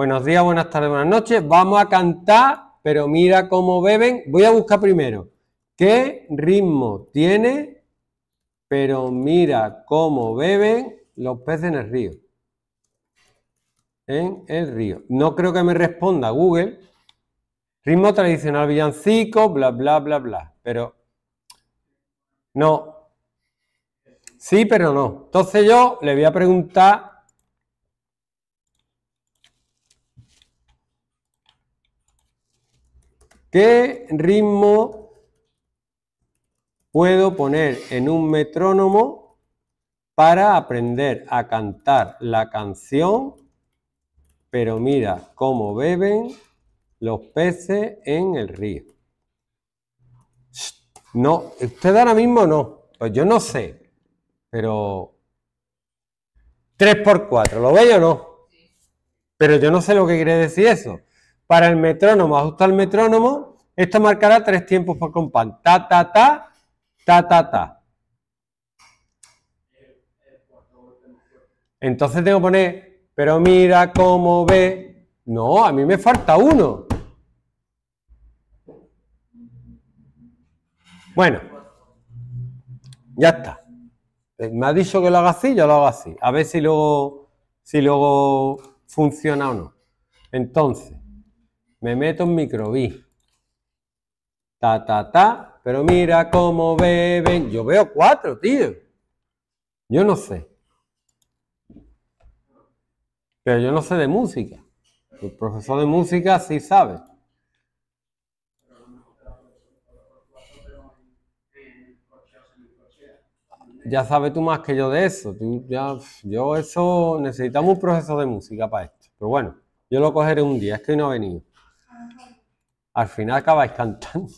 Buenos días, buenas tardes, buenas noches. Vamos a cantar, pero mira cómo beben. Voy a buscar primero qué ritmo tiene, pero mira cómo beben los peces en el río. En el río. No creo que me responda Google. Ritmo tradicional villancico, bla, bla, bla, bla. Pero no. Sí, pero no. Entonces yo le voy a preguntar ¿Qué ritmo puedo poner en un metrónomo para aprender a cantar la canción? Pero mira cómo beben los peces en el río. No, usted ahora mismo no. Pues yo no sé, pero 3 por 4, ¿lo veis o no? Pero yo no sé lo que quiere decir eso para el metrónomo, ajusta el metrónomo, esto marcará tres tiempos por compás. Ta, ta, ta, ta, ta, ta. Entonces tengo que poner, pero mira cómo ve. No, a mí me falta uno. Bueno, ya está. Eh, me ha dicho que lo haga así, yo lo hago así. A ver si luego, si luego funciona o no. Entonces, me meto en microbí. Ta, ta, ta. Pero mira cómo beben. Yo veo cuatro, tío. Yo no sé. Pero yo no sé de música. El profesor de música sí sabe. ya sabes tú más que yo de eso. yo eso necesitamos un profesor de música para esto. Pero bueno, yo lo cogeré un día, es que hoy no ha venido al final acabáis cantando.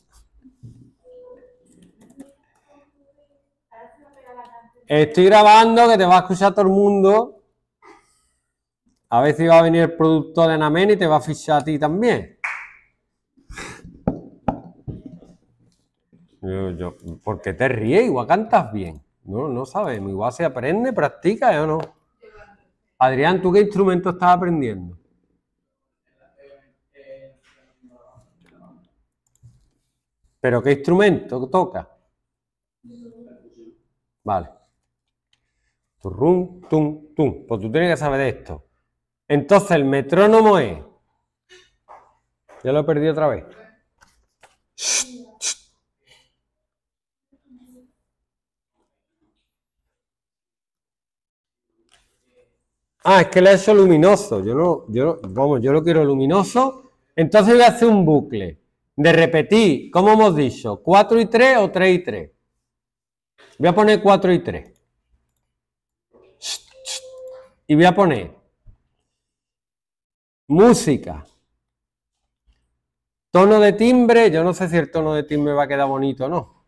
Estoy grabando que te va a escuchar todo el mundo. A ver si va a venir el productor de Anamene y te va a fichar a ti también. Porque te ríes? Igual cantas bien. No, no sabes. Igual se aprende, practica, ¿eh ¿o no? Adrián, ¿tú qué instrumento estás aprendiendo? ¿Pero qué instrumento toca? Vale. Turrum, tum, tum. Pues tú tienes que saber de esto. Entonces el metrónomo es. Ya lo he otra vez. Ah, es que le he hecho luminoso. Yo no, yo yo lo quiero luminoso. Entonces voy a hacer un bucle de repetir, como hemos dicho? ¿4 y 3 o 3 y 3? Voy a poner 4 y 3. Y voy a poner música. Tono de timbre, yo no sé si el tono de timbre va a quedar bonito o no.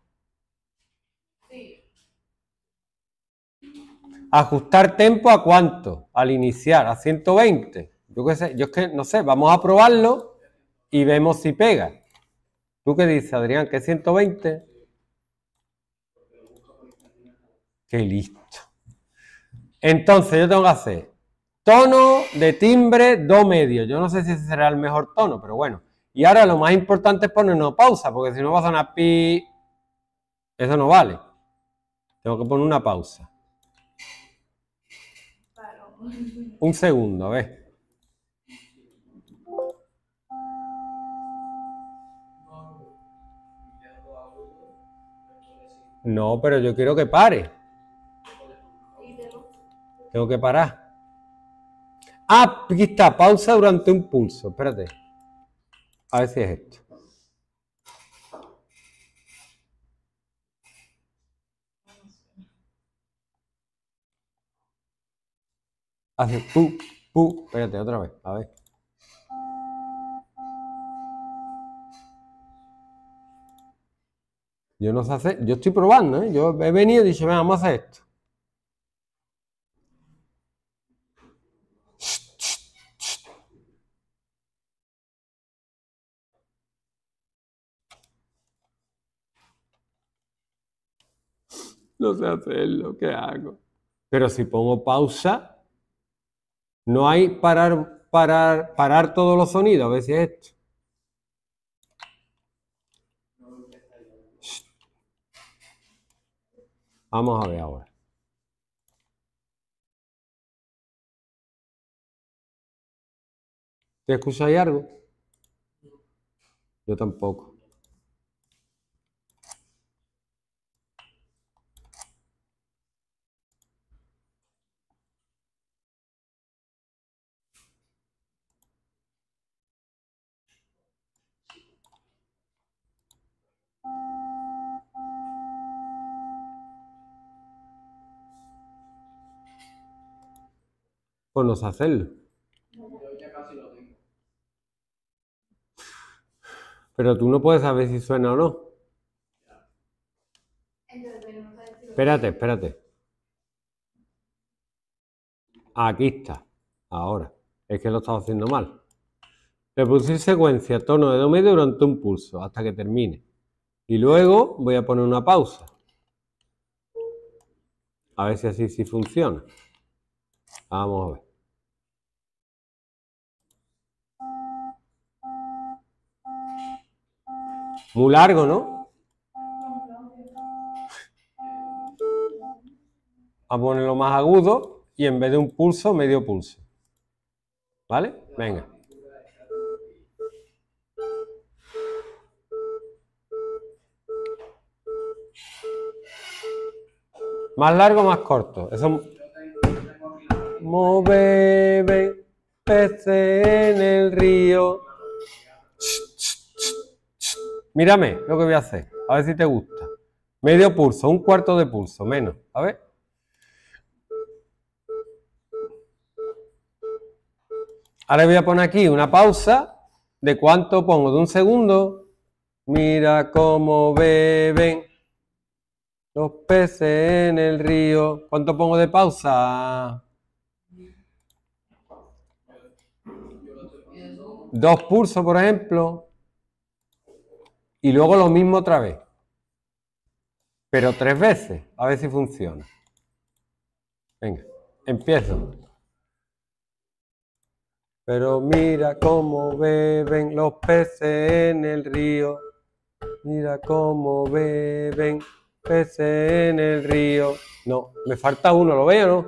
Ajustar tempo a cuánto? Al iniciar, a 120. Yo, qué sé, yo es que no sé, vamos a probarlo y vemos si pega. ¿Tú qué dices, Adrián? ¿Que 120? Qué listo. Entonces, yo tengo que hacer tono de timbre do medio. Yo no sé si ese será el mejor tono, pero bueno. Y ahora lo más importante es ponernos pausa, porque si no vas a una pi, eso no vale. Tengo que poner una pausa. Un segundo, a ver. No, pero yo quiero que pare. Tengo que parar. Ah, aquí está, pausa durante un pulso. Espérate. A ver si es esto. Hace pu, pu. Espérate, otra vez. A ver. Yo no sé yo estoy probando, ¿eh? yo he venido y dicho, vamos a hacer esto. No sé lo que hago? Pero si pongo pausa, no hay parar, parar, parar todos los sonidos, a ver si es esto. Vamos a ver ahora. ¿Te escucháis algo? Yo tampoco. con no hacerlo. Pero tú no puedes saber si suena o no. Espérate, espérate. Aquí está. Ahora. Es que lo estaba haciendo mal. Reproducir secuencia, tono de do medio durante un pulso, hasta que termine. Y luego voy a poner una pausa. A ver si así sí funciona. Vamos a ver. Muy largo, ¿no? A ponerlo más agudo y en vez de un pulso, medio pulso. ¿Vale? Venga. Más largo, más corto. Eso... Move, pece en el río. Mírame lo que voy a hacer, a ver si te gusta. Medio pulso, un cuarto de pulso, menos. A ver. Ahora voy a poner aquí una pausa. ¿De cuánto pongo? De un segundo. Mira cómo beben los peces en el río. ¿Cuánto pongo de pausa? Dos pulsos, por ejemplo. Y luego lo mismo otra vez. Pero tres veces. A ver si funciona. Venga, empiezo. Pero mira cómo beben los peces en el río. Mira cómo beben peces en el río. No, me falta uno, ¿lo veo no?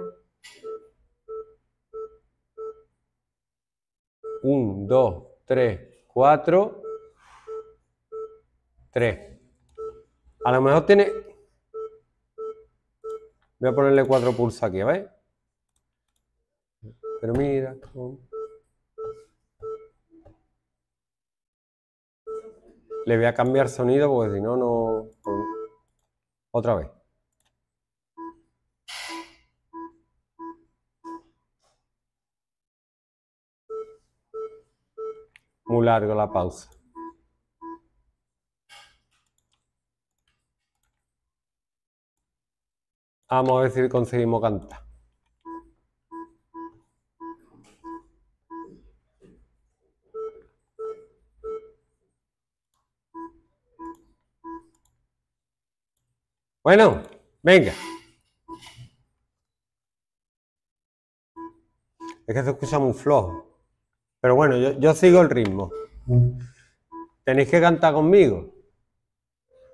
Un, dos, tres, cuatro. 3. A lo mejor tiene... Voy a ponerle cuatro pulsos aquí, ver. Pero mira... Le voy a cambiar sonido porque si no, no... Otra vez. Muy largo la pausa. Vamos a ver si conseguimos cantar. Bueno, venga. Es que se escucha muy flojo. Pero bueno, yo, sigo el ritmo. Tenéis que cantar conmigo.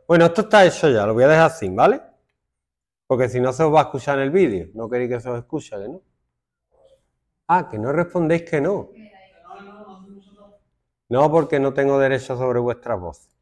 Bueno, esto está hecho ya, lo voy a dejar así, ¿vale? Porque si no se os va a escuchar en el vídeo. No queréis que se os escuche, ¿no? Ah, que no respondéis que no. No, porque no tengo derecho sobre vuestra voz.